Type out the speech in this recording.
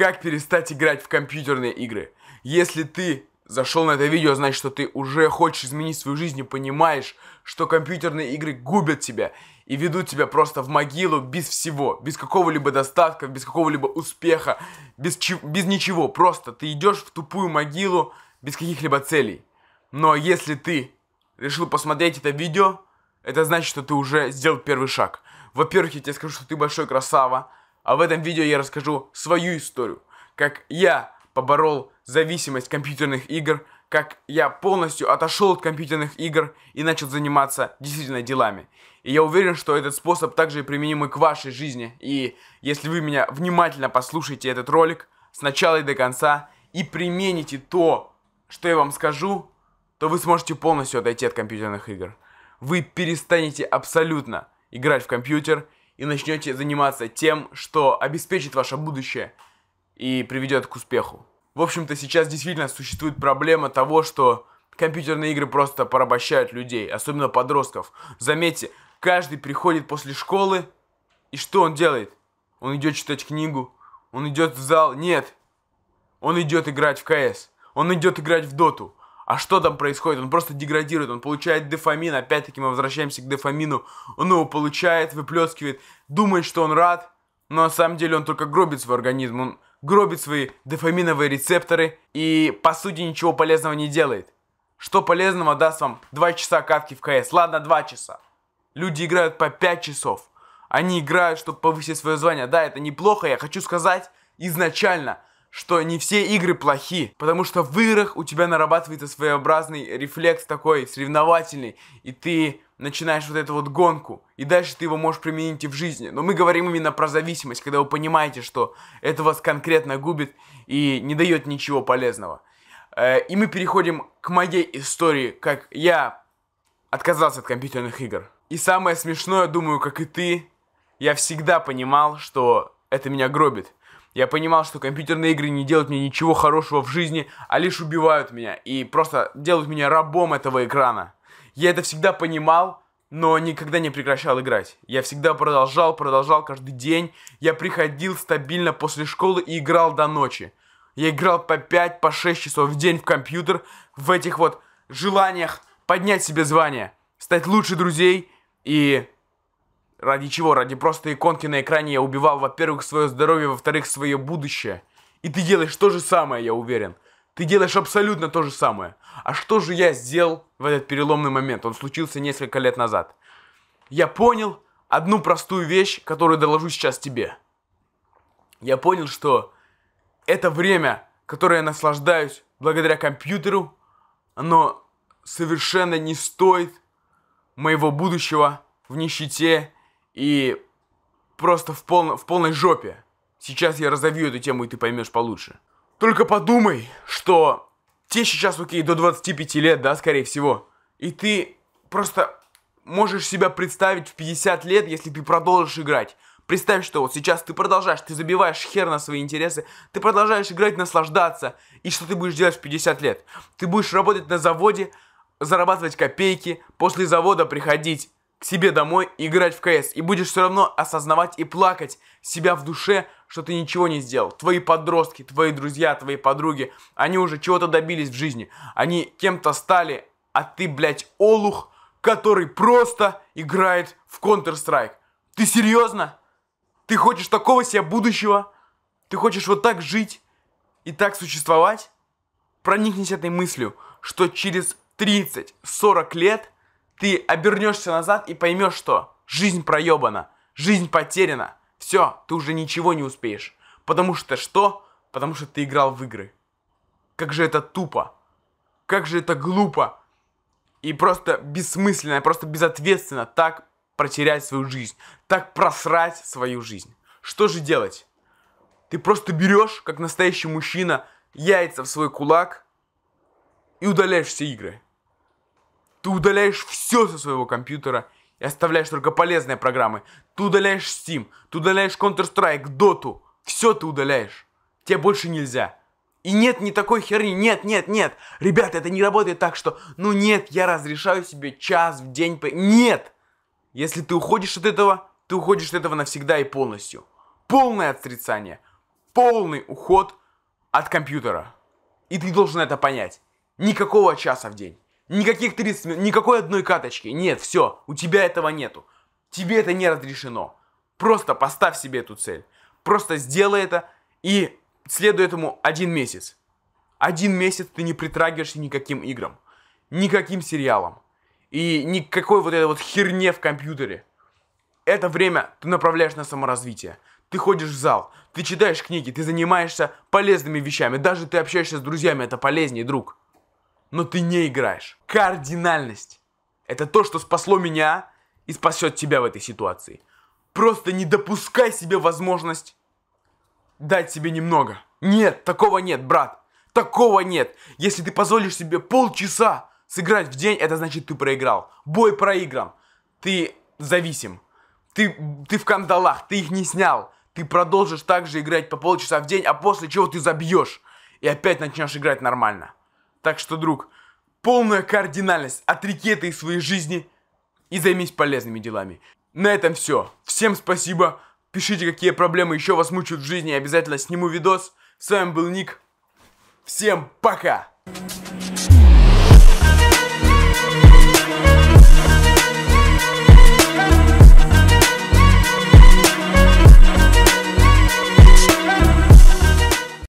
Как перестать играть в компьютерные игры? Если ты зашел на это видео, значит, что ты уже хочешь изменить свою жизнь и понимаешь, что компьютерные игры губят тебя и ведут тебя просто в могилу без всего, без какого-либо достатка, без какого-либо успеха, без, без ничего. Просто ты идешь в тупую могилу без каких-либо целей. Но если ты решил посмотреть это видео, это значит, что ты уже сделал первый шаг. Во-первых, я тебе скажу, что ты большой красава. А в этом видео я расскажу свою историю, как я поборол зависимость компьютерных игр, как я полностью отошел от компьютерных игр и начал заниматься действительно делами. И я уверен, что этот способ также применим и к вашей жизни. И если вы меня внимательно послушаете этот ролик с начала и до конца и примените то, что я вам скажу, то вы сможете полностью отойти от компьютерных игр. Вы перестанете абсолютно играть в компьютер и начнете заниматься тем, что обеспечит ваше будущее и приведет к успеху. В общем-то, сейчас действительно существует проблема того, что компьютерные игры просто порабощают людей, особенно подростков. Заметьте, каждый приходит после школы, и что он делает? Он идет читать книгу, он идет в зал, нет, он идет играть в КС, он идет играть в доту, а что там происходит? Он просто деградирует, он получает дофамин, опять-таки мы возвращаемся к дофамину, он его получает, выплескивает, думает, что он рад, но на самом деле он только гробит свой организм, он гробит свои дофаминовые рецепторы и, по сути, ничего полезного не делает. Что полезного даст вам 2 часа катки в КС? Ладно, 2 часа. Люди играют по 5 часов. Они играют, чтобы повысить свое звание. Да, это неплохо, я хочу сказать, изначально – что не все игры плохи, потому что в играх у тебя нарабатывается своеобразный рефлекс такой соревновательный, и ты начинаешь вот эту вот гонку, и дальше ты его можешь применить и в жизни. Но мы говорим именно про зависимость, когда вы понимаете, что это вас конкретно губит и не дает ничего полезного. Э, и мы переходим к моей истории, как я отказался от компьютерных игр. И самое смешное, думаю, как и ты, я всегда понимал, что это меня гробит. Я понимал, что компьютерные игры не делают мне ничего хорошего в жизни, а лишь убивают меня и просто делают меня рабом этого экрана. Я это всегда понимал, но никогда не прекращал играть. Я всегда продолжал, продолжал каждый день. Я приходил стабильно после школы и играл до ночи. Я играл по 5, по 6 часов в день в компьютер в этих вот желаниях поднять себе звание, стать лучше друзей и Ради чего? Ради просто иконки на экране я убивал, во-первых, свое здоровье, во-вторых, свое будущее. И ты делаешь то же самое, я уверен. Ты делаешь абсолютно то же самое. А что же я сделал в этот переломный момент? Он случился несколько лет назад. Я понял одну простую вещь, которую доложу сейчас тебе. Я понял, что это время, которое я наслаждаюсь благодаря компьютеру, оно совершенно не стоит моего будущего в нищете и просто в, пол, в полной жопе. Сейчас я разовью эту тему, и ты поймешь получше. Только подумай, что те сейчас, окей, до 25 лет, да, скорее всего. И ты просто можешь себя представить в 50 лет, если ты продолжишь играть. Представь, что вот сейчас ты продолжаешь, ты забиваешь хер на свои интересы, ты продолжаешь играть, наслаждаться. И что ты будешь делать в 50 лет? Ты будешь работать на заводе, зарабатывать копейки, после завода приходить к себе домой играть в КС. И будешь все равно осознавать и плакать себя в душе, что ты ничего не сделал. Твои подростки, твои друзья, твои подруги, они уже чего-то добились в жизни. Они кем-то стали, а ты, блядь, олух, который просто играет в Counter-Strike. Ты серьезно? Ты хочешь такого себе будущего? Ты хочешь вот так жить и так существовать? Проникнись этой мыслью, что через 30-40 лет – ты обернешься назад и поймешь, что жизнь проебана, жизнь потеряна. Все, ты уже ничего не успеешь. Потому что что? Потому что ты играл в игры. Как же это тупо. Как же это глупо. И просто бессмысленно, просто безответственно так протерять свою жизнь. Так просрать свою жизнь. Что же делать? Ты просто берешь, как настоящий мужчина, яйца в свой кулак и удаляешь все игры. Ты удаляешь все со своего компьютера и оставляешь только полезные программы. Ты удаляешь Steam, ты удаляешь Counter-Strike, Dota. Все ты удаляешь. Тебе больше нельзя. И нет ни такой херни, нет, нет, нет. Ребята, это не работает так, что, ну нет, я разрешаю себе час в день... По... Нет! Если ты уходишь от этого, ты уходишь от этого навсегда и полностью. Полное отрицание. Полный уход от компьютера. И ты должен это понять. Никакого часа в день. Никаких 30 минут, никакой одной каточки. Нет, все, у тебя этого нету. Тебе это не разрешено. Просто поставь себе эту цель. Просто сделай это и следуй этому один месяц. Один месяц ты не притрагиваешься никаким играм, никаким сериалам и никакой вот этой вот херне в компьютере. Это время ты направляешь на саморазвитие. Ты ходишь в зал, ты читаешь книги, ты занимаешься полезными вещами, даже ты общаешься с друзьями, это полезнее, друг но ты не играешь. Кардинальность. Это то, что спасло меня и спасет тебя в этой ситуации. Просто не допускай себе возможность дать себе немного. Нет, такого нет, брат. Такого нет. Если ты позволишь себе полчаса сыграть в день, это значит ты проиграл. Бой проигран. Ты зависим. Ты, ты в кандалах, ты их не снял. Ты продолжишь также играть по полчаса в день, а после чего ты забьешь. И опять начнешь играть нормально. Так что, друг, полная кардинальность, отреки это из своей жизни и займись полезными делами. На этом все. Всем спасибо. Пишите, какие проблемы еще вас мучают в жизни, я обязательно сниму видос. С вами был Ник. Всем пока!